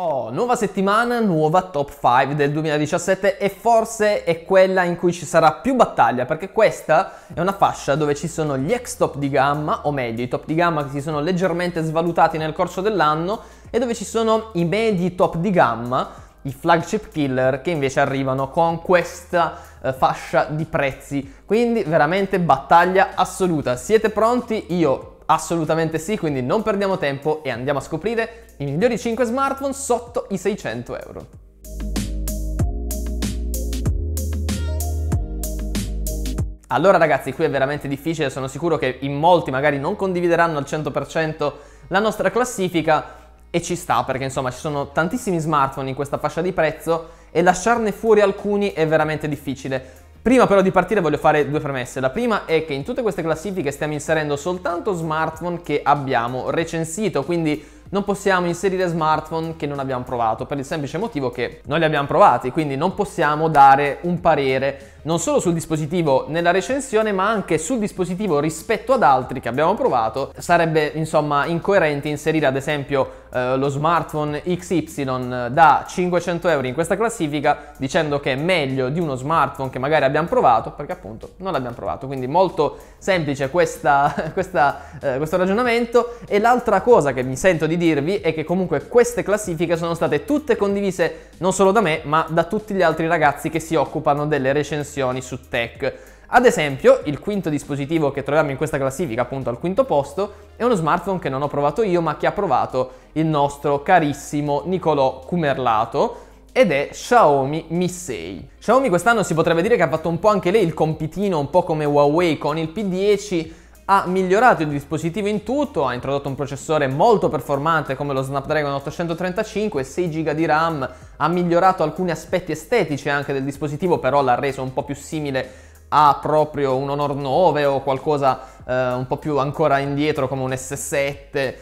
Oh, nuova settimana, nuova top 5 del 2017 e forse è quella in cui ci sarà più battaglia perché questa è una fascia dove ci sono gli ex top di gamma, o meglio i top di gamma che si sono leggermente svalutati nel corso dell'anno e dove ci sono i medi top di gamma, i flagship killer che invece arrivano con questa eh, fascia di prezzi. Quindi veramente battaglia assoluta. Siete pronti? Io assolutamente sì, quindi non perdiamo tempo e andiamo a scoprire i migliori 5 smartphone sotto i 600 euro. Allora ragazzi, qui è veramente difficile, sono sicuro che in molti magari non condivideranno al 100% la nostra classifica e ci sta perché insomma ci sono tantissimi smartphone in questa fascia di prezzo e lasciarne fuori alcuni è veramente difficile. Prima però di partire voglio fare due premesse. La prima è che in tutte queste classifiche stiamo inserendo soltanto smartphone che abbiamo recensito, quindi non possiamo inserire smartphone che non abbiamo provato per il semplice motivo che non li abbiamo provati, quindi non possiamo dare un parere non solo sul dispositivo nella recensione ma anche sul dispositivo rispetto ad altri che abbiamo provato. Sarebbe insomma incoerente inserire ad esempio eh, lo smartphone XY da 500 euro in questa classifica dicendo che è meglio di uno smartphone che magari abbiamo provato perché appunto non l'abbiamo provato, quindi molto semplice questa, questa, eh, questo ragionamento e l'altra cosa che mi sento di dirvi è che comunque queste classifiche sono state tutte condivise non solo da me, ma da tutti gli altri ragazzi che si occupano delle recensioni su tech. Ad esempio, il quinto dispositivo che troviamo in questa classifica, appunto al quinto posto, è uno smartphone che non ho provato io, ma che ha provato il nostro carissimo Nicolò Cumerlato, ed è Xiaomi Mi 6. Xiaomi quest'anno si potrebbe dire che ha fatto un po' anche lei il compitino, un po' come Huawei con il P10, ha migliorato il dispositivo in tutto, ha introdotto un processore molto performante come lo Snapdragon 835, 6 GB di RAM, ha migliorato alcuni aspetti estetici anche del dispositivo, però l'ha reso un po' più simile a proprio un Honor 9 o qualcosa eh, un po' più ancora indietro come un S7.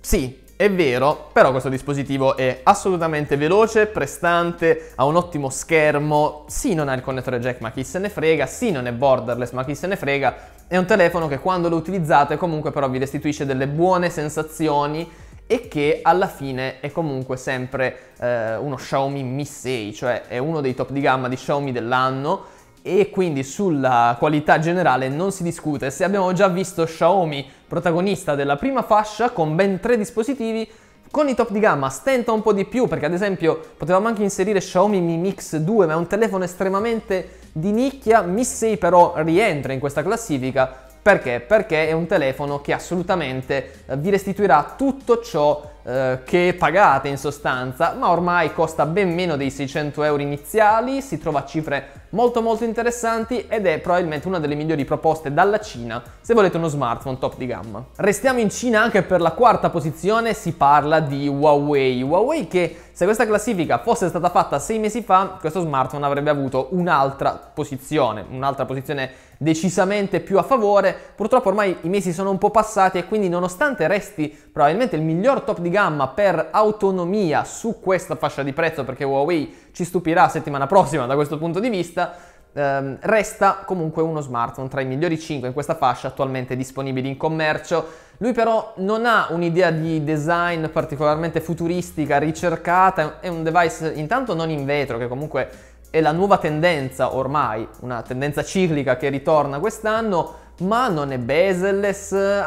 Sì, è vero, però questo dispositivo è assolutamente veloce, prestante, ha un ottimo schermo, sì non ha il connettore jack ma chi se ne frega, sì non è borderless ma chi se ne frega, è un telefono che quando lo utilizzate comunque però vi restituisce delle buone sensazioni e che alla fine è comunque sempre eh, uno Xiaomi Mi 6, cioè è uno dei top di gamma di Xiaomi dell'anno, e quindi sulla qualità generale non si discute se abbiamo già visto Xiaomi protagonista della prima fascia con ben tre dispositivi con i top di gamma stenta un po' di più perché ad esempio potevamo anche inserire Xiaomi Mi Mix 2 ma è un telefono estremamente di nicchia, Mi 6 però rientra in questa classifica perché? Perché è un telefono che assolutamente eh, vi restituirà tutto ciò eh, che pagate in sostanza, ma ormai costa ben meno dei 600 euro iniziali, si trova a cifre molto molto interessanti ed è probabilmente una delle migliori proposte dalla Cina se volete uno smartphone top di gamma. Restiamo in Cina anche per la quarta posizione, si parla di Huawei. Huawei che se questa classifica fosse stata fatta sei mesi fa, questo smartphone avrebbe avuto un'altra posizione, un'altra posizione decisamente più a favore. Purtroppo ormai i mesi sono un po' passati e quindi nonostante resti probabilmente il miglior top di gamma gamma per autonomia su questa fascia di prezzo, perché Huawei ci stupirà settimana prossima da questo punto di vista, ehm, resta comunque uno smartphone tra i migliori 5 in questa fascia attualmente disponibili in commercio. Lui però non ha un'idea di design particolarmente futuristica, ricercata, è un device intanto non in vetro che comunque è la nuova tendenza ormai, una tendenza ciclica che ritorna quest'anno, ma non è bezel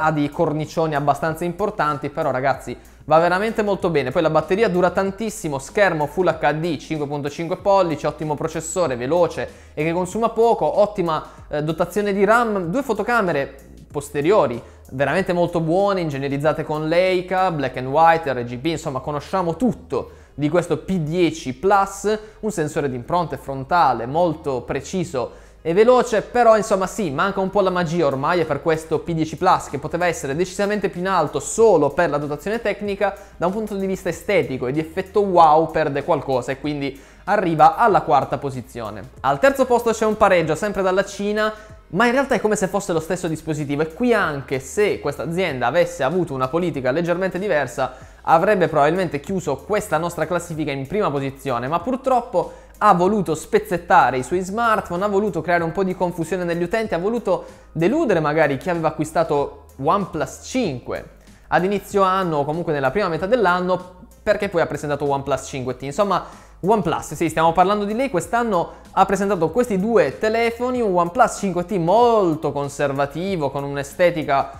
ha dei cornicioni abbastanza importanti, però ragazzi va veramente molto bene. Poi la batteria dura tantissimo, schermo Full HD 5.5 pollici, ottimo processore, veloce e che consuma poco, ottima eh, dotazione di RAM, due fotocamere posteriori veramente molto buone, ingegnerizzate con Leica, black and white, RGB, insomma conosciamo tutto di questo P10 Plus, un sensore di impronte frontale molto preciso è veloce, però insomma sì, manca un po' la magia ormai è per questo P10 Plus, che poteva essere decisamente più in alto solo per la dotazione tecnica, da un punto di vista estetico e di effetto wow perde qualcosa e quindi arriva alla quarta posizione. Al terzo posto c'è un pareggio, sempre dalla Cina, ma in realtà è come se fosse lo stesso dispositivo e qui anche se questa azienda avesse avuto una politica leggermente diversa avrebbe probabilmente chiuso questa nostra classifica in prima posizione, ma purtroppo ha voluto spezzettare i suoi smartphone, ha voluto creare un po' di confusione negli utenti, ha voluto deludere magari chi aveva acquistato OnePlus 5 ad inizio anno o comunque nella prima metà dell'anno perché poi ha presentato OnePlus 5T. Insomma, OnePlus, sì, stiamo parlando di lei, quest'anno ha presentato questi due telefoni, un OnePlus 5T molto conservativo, con un'estetica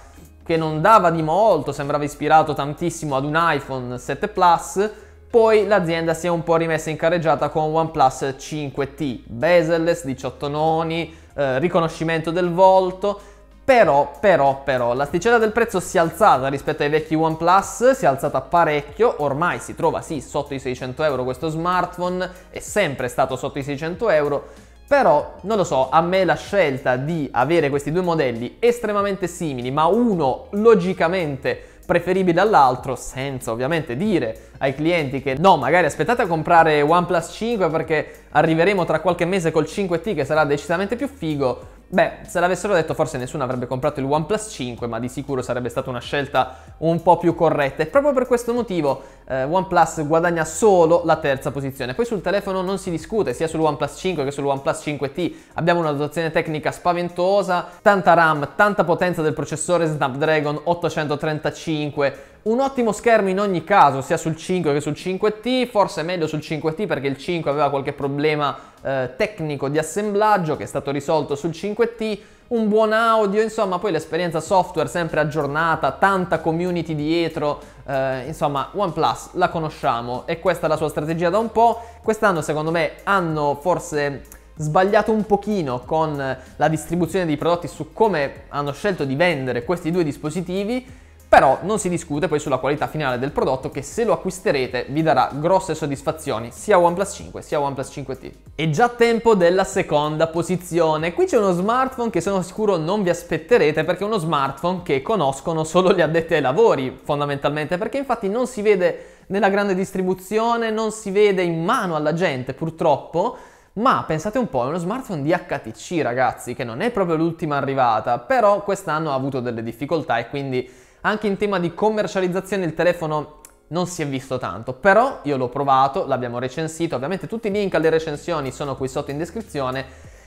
che non dava di molto, sembrava ispirato tantissimo ad un iPhone 7 Plus, poi l'azienda si è un po' rimessa in carreggiata con OnePlus 5T, bezel, 18 noni, eh, riconoscimento del volto, però, però, però, l'asticella del prezzo si è alzata rispetto ai vecchi OnePlus, si è alzata parecchio, ormai si trova sì sotto i 600 euro questo smartphone, è sempre stato sotto i 600 euro, però, non lo so, a me la scelta di avere questi due modelli estremamente simili, ma uno logicamente preferibile all'altro, senza ovviamente dire ai clienti che no, magari aspettate a comprare OnePlus 5 perché arriveremo tra qualche mese col 5T che sarà decisamente più figo, Beh, se l'avessero detto forse nessuno avrebbe comprato il OnePlus 5, ma di sicuro sarebbe stata una scelta un po' più corretta. E proprio per questo motivo eh, OnePlus guadagna solo la terza posizione. Poi sul telefono non si discute, sia sul OnePlus 5 che sul OnePlus 5T abbiamo una dotazione tecnica spaventosa, tanta RAM, tanta potenza del processore Snapdragon 835, un ottimo schermo in ogni caso, sia sul 5 che sul 5T, forse meglio sul 5T perché il 5 aveva qualche problema eh, tecnico di assemblaggio che è stato risolto sul 5T, un buon audio, insomma poi l'esperienza software sempre aggiornata, tanta community dietro, eh, insomma OnePlus la conosciamo e questa è la sua strategia da un po', quest'anno secondo me hanno forse sbagliato un pochino con la distribuzione dei prodotti su come hanno scelto di vendere questi due dispositivi però non si discute poi sulla qualità finale del prodotto che se lo acquisterete vi darà grosse soddisfazioni sia OnePlus 5 sia OnePlus 5T. È già tempo della seconda posizione, qui c'è uno smartphone che sono sicuro non vi aspetterete perché è uno smartphone che conoscono solo gli addetti ai lavori fondamentalmente perché infatti non si vede nella grande distribuzione, non si vede in mano alla gente purtroppo ma pensate un po', è uno smartphone di HTC ragazzi, che non è proprio l'ultima arrivata, però quest'anno ha avuto delle difficoltà e quindi anche in tema di commercializzazione il telefono non si è visto tanto, però io l'ho provato, l'abbiamo recensito, ovviamente tutti i link alle recensioni sono qui sotto in descrizione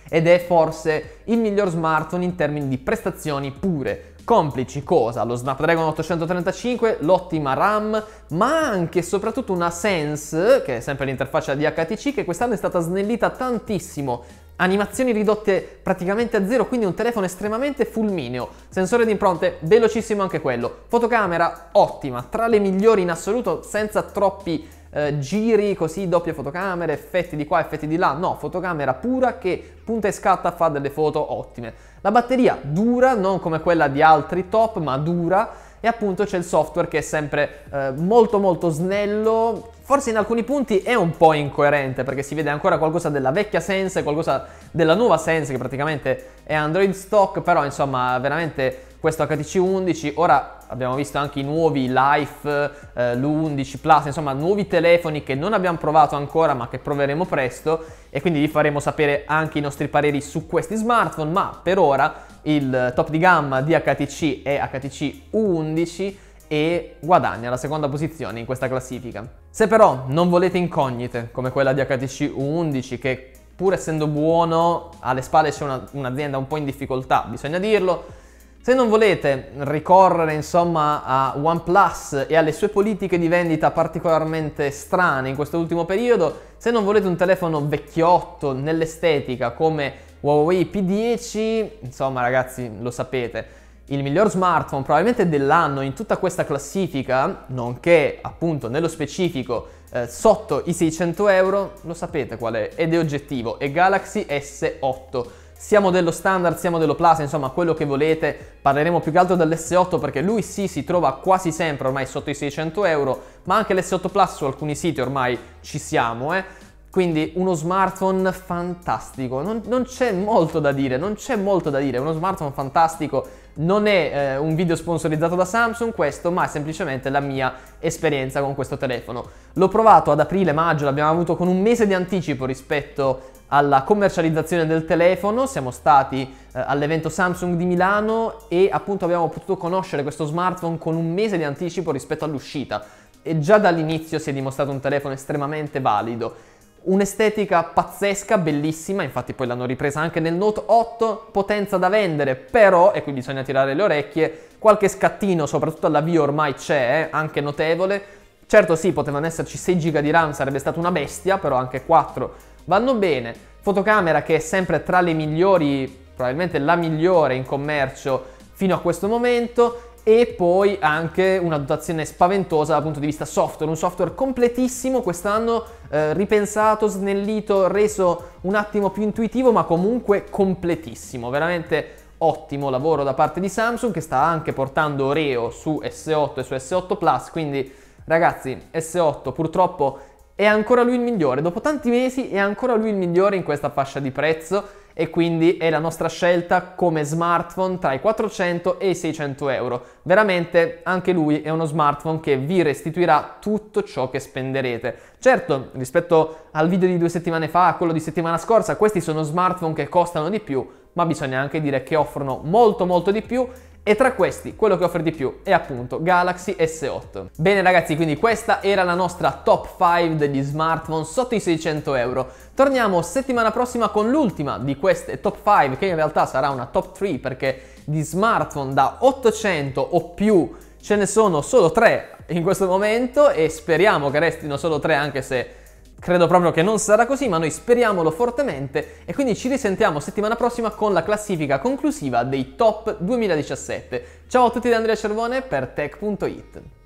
ed è forse il miglior smartphone in termini di prestazioni pure. Complici cosa? Lo Snapdragon 835, l'ottima RAM, ma anche e soprattutto una Sense, che è sempre l'interfaccia di HTC, che quest'anno è stata snellita tantissimo animazioni ridotte praticamente a zero, quindi un telefono estremamente fulmineo, sensore di impronte velocissimo anche quello, fotocamera ottima, tra le migliori in assoluto, senza troppi eh, giri così, doppie fotocamere, effetti di qua, effetti di là, no, fotocamera pura che punta e scatta fa delle foto ottime. La batteria dura, non come quella di altri top, ma dura e appunto c'è il software che è sempre eh, molto molto snello, forse in alcuni punti è un po' incoerente perché si vede ancora qualcosa della vecchia Sense, qualcosa della nuova Sense che praticamente è Android stock, però insomma veramente questo HTC 11 ora abbiamo visto anche i nuovi Life, eh, l'11 Plus, insomma nuovi telefoni che non abbiamo provato ancora ma che proveremo presto e quindi vi faremo sapere anche i nostri pareri su questi smartphone, ma per ora il top di gamma di HTC è HTC 11 e guadagna la seconda posizione in questa classifica. Se però non volete incognite come quella di HTC 11 che pur essendo buono alle spalle c'è una, un'azienda un po' in difficoltà, bisogna dirlo, se non volete ricorrere insomma a OnePlus e alle sue politiche di vendita particolarmente strane in questo ultimo periodo, se non volete un telefono vecchiotto nell'estetica come Huawei P10, insomma ragazzi lo sapete, il miglior smartphone probabilmente dell'anno in tutta questa classifica, nonché appunto nello specifico eh, sotto i 600 euro, lo sapete qual è ed è oggettivo, è Galaxy S8 siamo dello standard, siamo dello plus, insomma quello che volete, parleremo più che altro dell'S8 perché lui sì si trova quasi sempre ormai sotto i 600 euro, ma anche l'S8 plus su alcuni siti ormai ci siamo, eh. Quindi uno smartphone fantastico, non, non, c'è molto da dire, non c'è molto da dire, uno smartphone fantastico non è eh, un video sponsorizzato da Samsung questo, ma è semplicemente la mia esperienza con questo telefono. L'ho provato ad aprile-maggio, l'abbiamo avuto con un mese di anticipo rispetto alla commercializzazione del telefono, siamo stati eh, all'evento Samsung di Milano e appunto abbiamo potuto conoscere questo smartphone con un mese di anticipo rispetto all'uscita e già dall'inizio si è dimostrato un telefono estremamente valido. Un'estetica pazzesca, bellissima, infatti poi l'hanno ripresa anche nel Note 8, potenza da vendere, però, e qui bisogna tirare le orecchie, qualche scattino, soprattutto all'avvio ormai c'è, eh, anche notevole. Certo sì, potevano esserci 6 GB di RAM, sarebbe stata una bestia, però anche 4 vanno bene. Fotocamera che è sempre tra le migliori, probabilmente la migliore in commercio fino a questo momento e poi anche una dotazione spaventosa dal punto di vista software, un software completissimo quest'anno, eh, ripensato, snellito, reso un attimo più intuitivo ma comunque completissimo, veramente ottimo lavoro da parte di Samsung che sta anche portando Oreo su S8 e su S8 Plus, quindi ragazzi S8 purtroppo è ancora lui il migliore. Dopo tanti mesi è ancora lui il migliore in questa fascia di prezzo e quindi è la nostra scelta come smartphone tra i 400 e i 600 euro. Veramente anche lui è uno smartphone che vi restituirà tutto ciò che spenderete. Certo, rispetto al video di due settimane fa, a quello di settimana scorsa, questi sono smartphone che costano di più, ma bisogna anche dire che offrono molto molto di più e tra questi quello che offre di più è appunto Galaxy S8. Bene ragazzi, quindi questa era la nostra top 5 degli smartphone sotto i 600 euro. Torniamo settimana prossima con l'ultima di queste top 5 che in realtà sarà una top 3 perché di smartphone da 800 o più ce ne sono solo 3 in questo momento e speriamo che restino solo 3 anche se Credo proprio che non sarà così, ma noi speriamolo fortemente e quindi ci risentiamo settimana prossima con la classifica conclusiva dei top 2017. Ciao a tutti da Andrea Cervone per tech.it.